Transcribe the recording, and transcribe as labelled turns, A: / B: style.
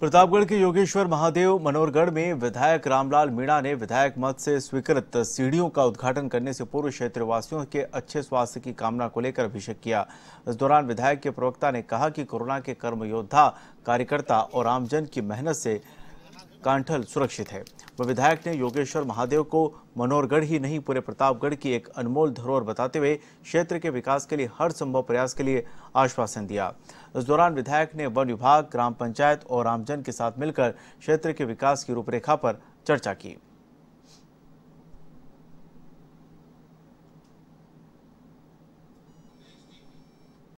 A: प्रतापगढ़ के योगेश्वर महादेव मनोरगढ़ में विधायक रामलाल मीणा ने विधायक मत से स्वीकृत सीढ़ियों का उद्घाटन करने से पूर्व क्षेत्रवासियों के अच्छे स्वास्थ्य की कामना को लेकर अभिषेक किया इस दौरान विधायक के प्रवक्ता ने कहा कि कोरोना के कर्मयोद्धा कार्यकर्ता और आमजन की मेहनत से कांठल सुरक्षित है व विधायक ने योगेश्वर महादेव को मनोरगढ़ ही नहीं पूरे प्रतापगढ़ की एक अनमोल धरोहर बताते हुए क्षेत्र के विकास के लिए हर संभव प्रयास के लिए आश्वासन दिया इस दौरान विधायक ने वन विभाग ग्राम पंचायत और आमजन के साथ मिलकर क्षेत्र के विकास की रूपरेखा पर चर्चा की